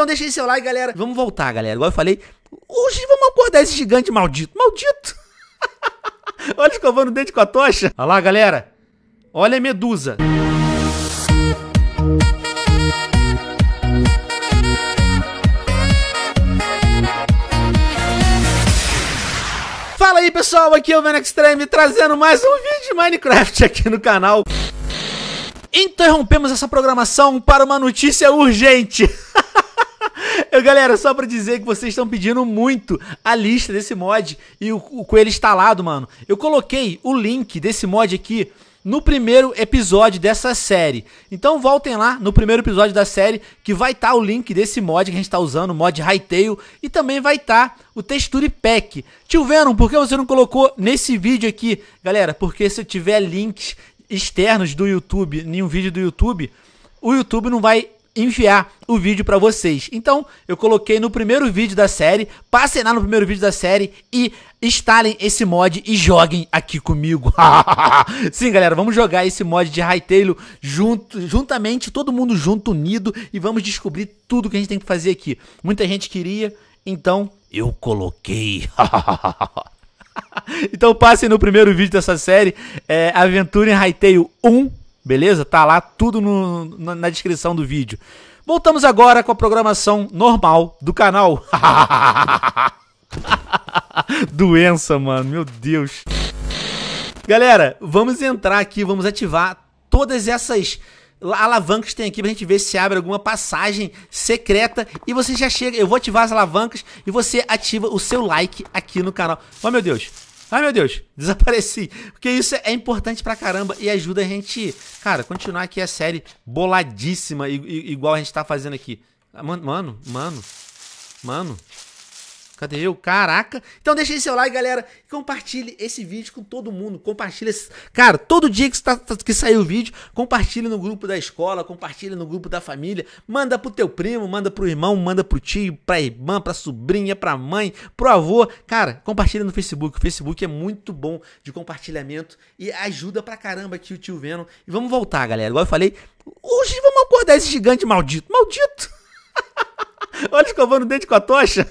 Então deixa aí seu like, galera. Vamos voltar, galera. Igual eu falei, hoje vamos acordar esse gigante maldito. Maldito! Olha escovando o dente com a tocha. Olha lá, galera. Olha a medusa. Fala aí pessoal, aqui é o Venex Extreme trazendo mais um vídeo de Minecraft aqui no canal. Interrompemos essa programação para uma notícia urgente. Eu, galera, só pra dizer que vocês estão pedindo muito a lista desse mod e o, o coelho instalado, mano. Eu coloquei o link desse mod aqui no primeiro episódio dessa série. Então voltem lá no primeiro episódio da série que vai estar tá o link desse mod que a gente está usando, o mod Hightail, e também vai estar tá o Texture Pack. Tio Venom, por que você não colocou nesse vídeo aqui? Galera, porque se eu tiver links externos do YouTube, em um vídeo do YouTube, o YouTube não vai enviar o vídeo para vocês. Então, eu coloquei no primeiro vídeo da série, passem lá no primeiro vídeo da série e instalem esse mod e joguem aqui comigo. Sim, galera, vamos jogar esse mod de Hightail junto, juntamente, todo mundo junto, unido e vamos descobrir tudo que a gente tem que fazer aqui. Muita gente queria, então eu coloquei. então passem no primeiro vídeo dessa série, é, Aventura em Hightail 1 Beleza? Tá lá tudo no, na, na descrição do vídeo. Voltamos agora com a programação normal do canal. Doença, mano, meu Deus. Galera, vamos entrar aqui, vamos ativar todas essas alavancas que tem aqui pra gente ver se abre alguma passagem secreta. E você já chega, eu vou ativar as alavancas e você ativa o seu like aqui no canal. Oh, meu Deus, Ai, meu Deus, desapareci. Porque isso é importante pra caramba e ajuda a gente, cara, continuar aqui a série boladíssima, igual a gente tá fazendo aqui. Mano, mano, mano, mano. Cadê eu? Caraca. Então deixa aí seu like, galera. E compartilhe esse vídeo com todo mundo. Compartilha. Esse... Cara, todo dia que, tá, que sair o vídeo, compartilha no grupo da escola, compartilha no grupo da família. Manda pro teu primo, manda pro irmão, manda pro tio, pra irmã, pra sobrinha, pra mãe, pro avô. Cara, compartilha no Facebook. O Facebook é muito bom de compartilhamento e ajuda pra caramba aqui o tio Venom. E vamos voltar, galera. Igual eu falei, hoje vamos acordar esse gigante maldito. Maldito! Olha escovando o dente com a tocha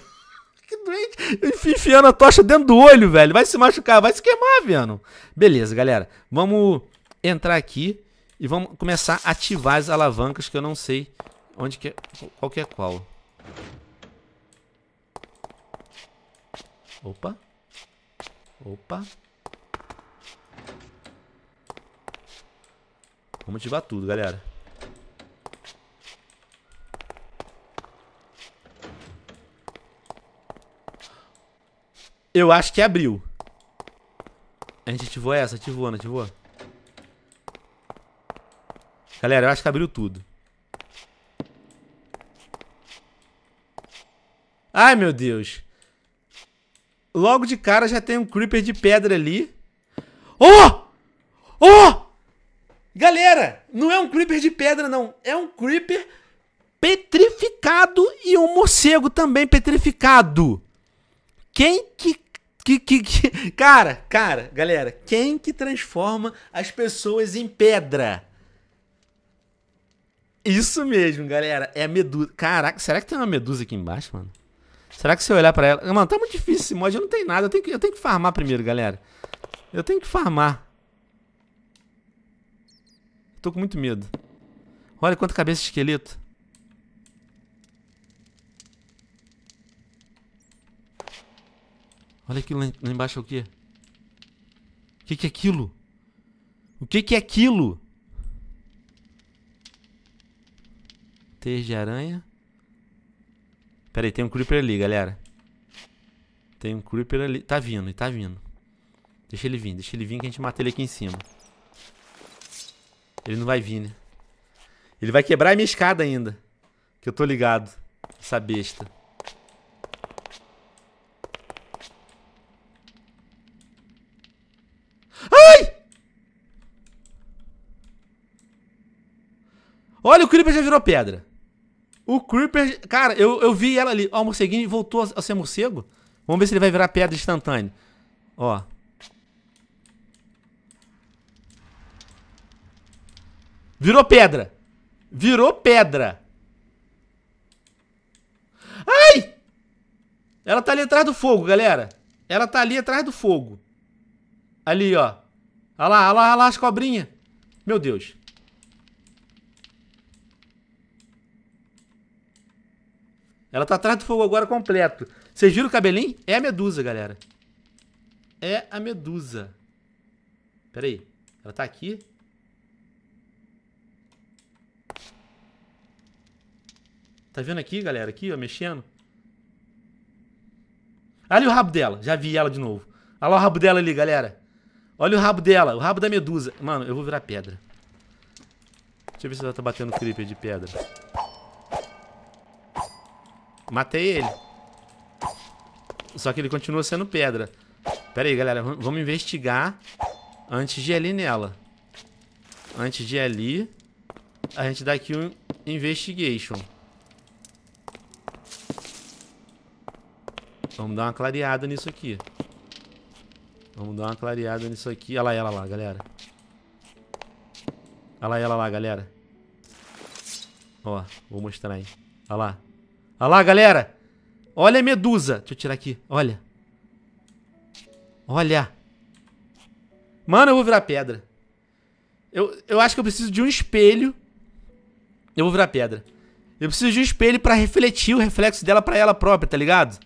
simplesmente enfiando a tocha dentro do olho, velho. Vai se machucar, vai se queimar, Venom. Beleza, galera. Vamos entrar aqui e vamos começar a ativar as alavancas que eu não sei onde que é, qual que é qual. Opa. Opa. Vamos ativar tudo, galera. Eu acho que abriu. A gente ativou essa? Ativou, não ativou? Galera, eu acho que abriu tudo. Ai, meu Deus. Logo de cara já tem um creeper de pedra ali. Oh! Oh! Galera, não é um creeper de pedra, não. É um creeper petrificado e um morcego também petrificado. Quem que que, que, que, Cara, cara, galera, quem que transforma as pessoas em pedra? Isso mesmo, galera. É a medusa. Caraca, será que tem uma medusa aqui embaixo, mano? Será que se eu olhar pra ela. Mano, tá muito difícil esse mod. Eu não tenho nada. Eu tenho que, eu tenho que farmar primeiro, galera. Eu tenho que farmar. Tô com muito medo. Olha quanta cabeça de esqueleto. Olha aquilo lá embaixo, é o quê? O que, que é aquilo? O que, que é aquilo? Teias de aranha. Pera aí, tem um Creeper ali, galera. Tem um Creeper ali. Tá vindo, tá vindo. Deixa ele vir, deixa ele vir que a gente mata ele aqui em cima. Ele não vai vir, né? Ele vai quebrar a minha escada ainda. Que eu tô ligado. Essa besta. Olha, o Creeper já virou pedra. O Creeper. Cara, eu, eu vi ela ali. Ó, o morceguinho voltou a ser morcego. Vamos ver se ele vai virar pedra instantânea. Ó. Virou pedra. Virou pedra. Ai! Ela tá ali atrás do fogo, galera. Ela tá ali atrás do fogo. Ali, ó. Olha lá, olha lá, olha lá as cobrinhas. Meu Deus. Ela tá atrás do fogo agora completo. Vocês viram o cabelinho? É a medusa, galera. É a medusa. Pera aí. Ela tá aqui. Tá vendo aqui, galera? Aqui, ó, mexendo. Olha o rabo dela. Já vi ela de novo. Olha lá o rabo dela ali, galera. Olha o rabo dela. O rabo da medusa. Mano, eu vou virar pedra. Deixa eu ver se ela tá batendo creeper de pedra. Matei ele. Só que ele continua sendo pedra. Pera aí, galera. Vamos investigar antes de ir ali nela. Antes de ir ali, a gente dá aqui um investigation. Vamos dar uma clareada nisso aqui. Vamos dar uma clareada nisso aqui. Olha lá ela lá, galera. Olha lá ela lá, galera. Ó, vou mostrar aí. Olha lá. Olha lá, galera. Olha a medusa. Deixa eu tirar aqui. Olha. Olha. Mano, eu vou virar pedra. Eu, eu acho que eu preciso de um espelho. Eu vou virar pedra. Eu preciso de um espelho pra refletir o reflexo dela pra ela própria, tá ligado?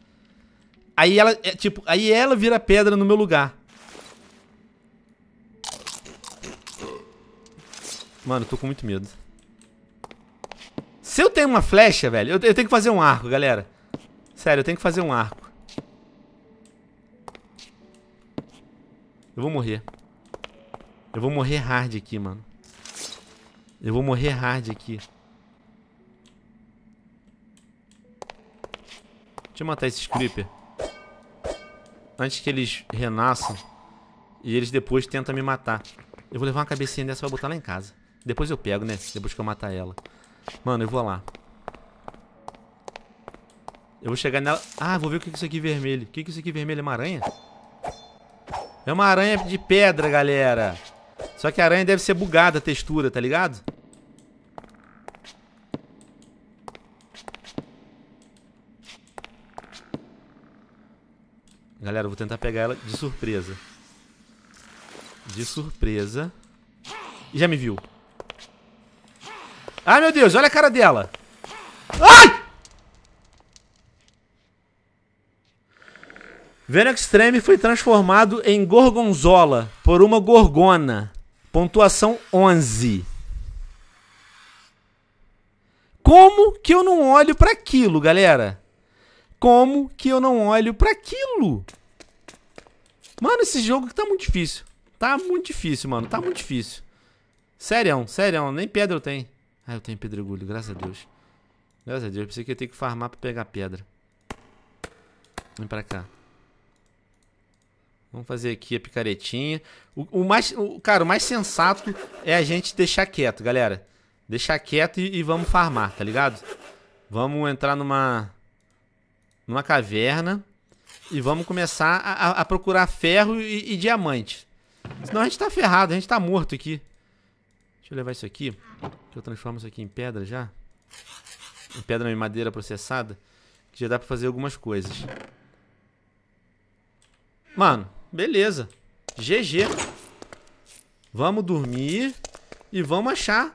Aí ela, é, tipo, aí ela vira pedra no meu lugar. Mano, eu tô com muito medo. Se eu tenho uma flecha, velho, eu, eu tenho que fazer um arco, galera. Sério, eu tenho que fazer um arco. Eu vou morrer. Eu vou morrer hard aqui, mano. Eu vou morrer hard aqui. Deixa eu matar esses creeper. Antes que eles renasçam. E eles depois tentam me matar. Eu vou levar uma cabecinha dessa e vou botar lá em casa. Depois eu pego, né? Depois que eu matar ela. Mano, eu vou lá. Eu vou chegar nela... Ah, vou ver o que é isso aqui é vermelho. O que é isso aqui é vermelho? É uma aranha? É uma aranha de pedra, galera. Só que a aranha deve ser bugada a textura, tá ligado? Galera, eu vou tentar pegar ela de surpresa. De surpresa. E já me viu. Ai, meu Deus, olha a cara dela. Ai! Venom Extreme foi transformado em Gorgonzola por uma Gorgona. Pontuação 11. Como que eu não olho para aquilo, galera? Como que eu não olho para aquilo? Mano, esse jogo tá muito difícil. Tá muito difícil, mano. Tá muito difícil. Sério, sério, nem pedra eu tenho. Ah, eu tenho pedregulho, graças a Deus. Graças a Deus, pensei que ia ter que farmar pra pegar pedra. Vem pra cá. Vamos fazer aqui a picaretinha. O, o mais, o, cara, o mais sensato é a gente deixar quieto, galera. Deixar quieto e, e vamos farmar, tá ligado? Vamos entrar numa... Numa caverna. E vamos começar a, a procurar ferro e, e diamante. Senão a gente tá ferrado, a gente tá morto aqui. Deixa eu levar isso aqui, que eu transformo isso aqui em pedra já. Em pedra e madeira processada, que já dá pra fazer algumas coisas. Mano, beleza. GG. Vamos dormir e vamos achar.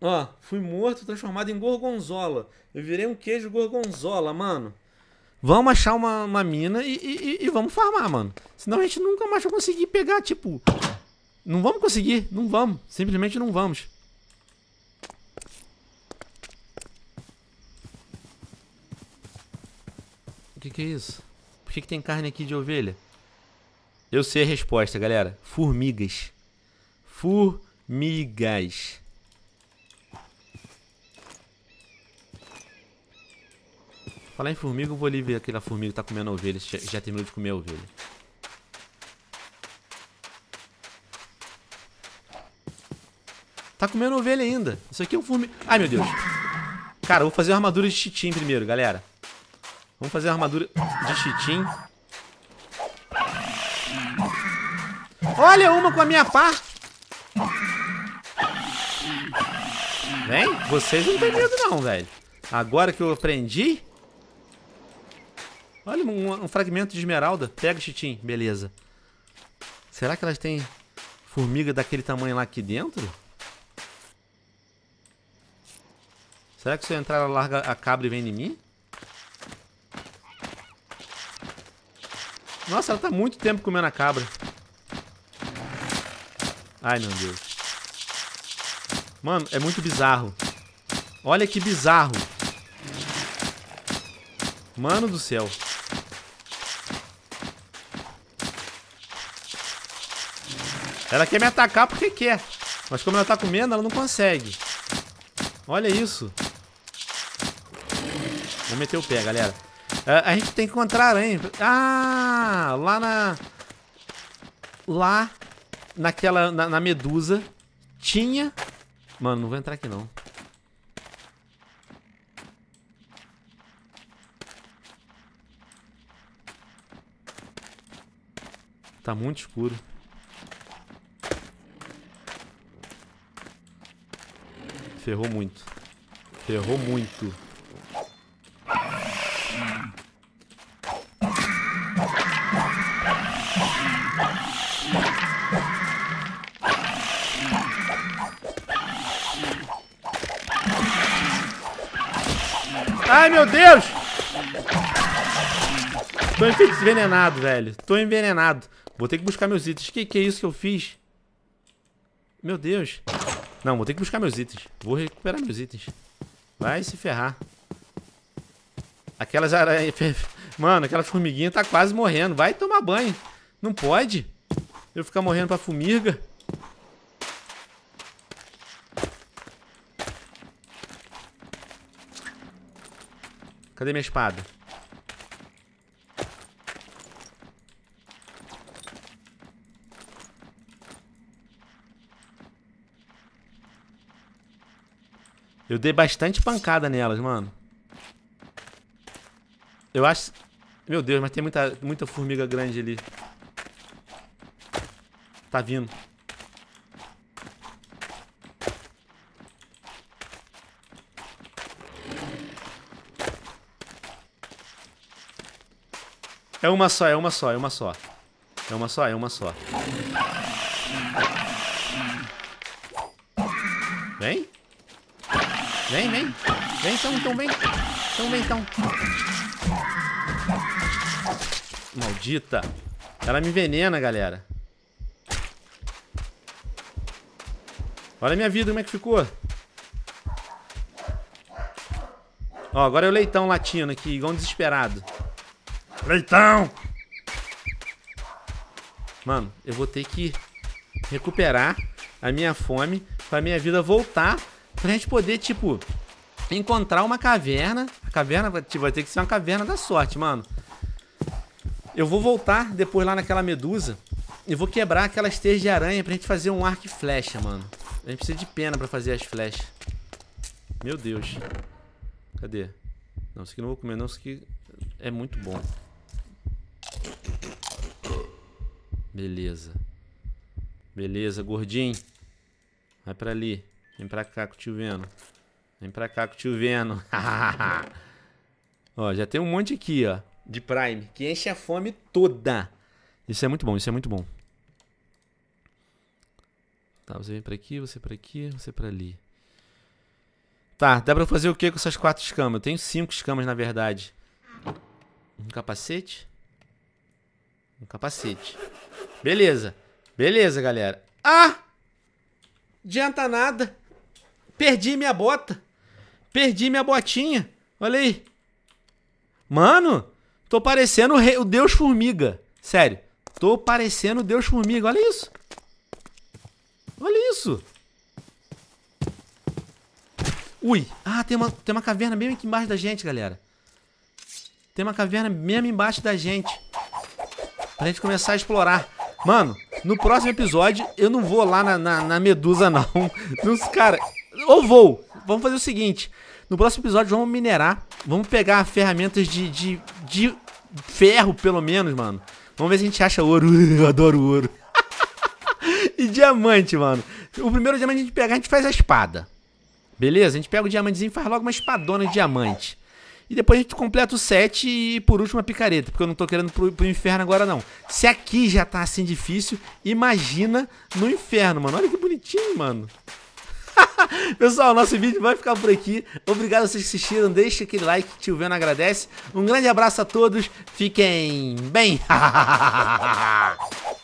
Ó, fui morto, transformado em gorgonzola. Eu virei um queijo gorgonzola, mano. Vamos achar uma, uma mina e, e, e vamos farmar, mano. Senão a gente nunca mais vai conseguir pegar, tipo, não vamos conseguir, não vamos. Simplesmente não vamos. O que, que é isso? Por que, que tem carne aqui de ovelha? Eu sei a resposta, galera. Formigas. Formigas. Falar em formiga, eu vou ali ver aquela formiga que tá comendo ovelha. Já terminou de comer a ovelha. Tá comendo ovelha ainda. Isso aqui é um formiga... Ai, meu Deus. Cara, eu vou fazer uma armadura de chitim primeiro, galera. Vamos fazer uma armadura de chitim. Olha uma com a minha pá. Vem. Vocês não tem medo não, velho. Agora que eu aprendi... Olha, um, um fragmento de esmeralda. Pega, chitim. Beleza. Será que elas têm formiga daquele tamanho lá aqui dentro? Será que se eu entrar ela larga a cabra e vem em mim? Nossa, ela tá muito tempo comendo a cabra. Ai, meu Deus. Mano, é muito bizarro. Olha que bizarro. Mano do céu. Ela quer me atacar porque quer. Mas como ela tá comendo, ela não consegue. Olha isso. Vou meter o pé, galera. Uh, a gente tem que encontrar aranha. Ah, lá na... Lá naquela... Na, na medusa tinha... Mano, não vou entrar aqui não. Tá muito escuro. Ferrou muito. Ferrou muito. meu Deus! Tô envenenado, velho. Tô envenenado. Vou ter que buscar meus itens. Que que é isso que eu fiz? Meu Deus. Não, vou ter que buscar meus itens. Vou recuperar meus itens. Vai se ferrar. Aquelas aranhas... Mano, aquela formiguinha tá quase morrendo. Vai tomar banho. Não pode. Eu ficar morrendo pra formiga. Cadê minha espada? Eu dei bastante pancada nelas, mano. Eu acho... Meu Deus, mas tem muita, muita formiga grande ali. Tá vindo. É uma só, é uma só, é uma só. É uma só, é uma só. Vem. Vem, vem. Vem, então, então, vem. Então, vem, então. Maldita. Ela me envenena, galera. Olha a minha vida, como é que ficou. Ó, agora é o leitão latindo aqui, igual um desesperado. Leitão! Mano, eu vou ter que recuperar a minha fome pra minha vida voltar. Pra gente poder, tipo, encontrar uma caverna. A caverna tipo, vai ter que ser uma caverna da sorte, mano. Eu vou voltar depois lá naquela medusa e vou quebrar aquelas teias de aranha pra gente fazer um arco e flecha, mano. A gente precisa de pena pra fazer as flechas. Meu Deus. Cadê? Não, isso aqui não vou comer não, isso aqui é muito bom. Beleza. Beleza, gordinho. Vai pra ali. Vem pra cá com o tio Veno. Vem pra cá com o tio Veno. ó, já tem um monte aqui, ó. De Prime. Que enche a fome toda. Isso é muito bom, isso é muito bom. Tá, você vem pra aqui, você pra aqui, você pra ali. Tá, dá pra fazer o que com essas quatro escamas? Eu tenho cinco escamas, na verdade. Um capacete. Um capacete. Beleza. Beleza, galera. Ah! Adianta nada. Perdi minha bota. Perdi minha botinha. Olha aí. Mano, tô parecendo o, Deus Formiga. Sério. Tô parecendo o Deus Formiga. Olha isso. Olha isso. Ui. Ah, tem uma, tem uma caverna mesmo aqui embaixo da gente, galera. Tem uma caverna mesmo embaixo da gente. Pra gente começar a explorar. Mano, no próximo episódio eu não vou lá na, na, na medusa, não. Nos, cara, ou vou. Vamos fazer o seguinte. No próximo episódio vamos minerar. Vamos pegar ferramentas de, de, de ferro, pelo menos, mano. Vamos ver se a gente acha ouro. Eu adoro ouro. e diamante, mano. O primeiro diamante a gente pegar, a gente faz a espada. Beleza? A gente pega o diamantezinho e faz logo uma espadona de diamante. E depois a gente completa o set e por último a picareta, porque eu não tô querendo pro, pro inferno agora não. Se aqui já tá assim difícil, imagina no inferno, mano. Olha que bonitinho, mano. Pessoal, nosso vídeo vai ficar por aqui. Obrigado a vocês que assistiram. Deixa aquele like, tio Vendo agradece. Um grande abraço a todos. Fiquem bem.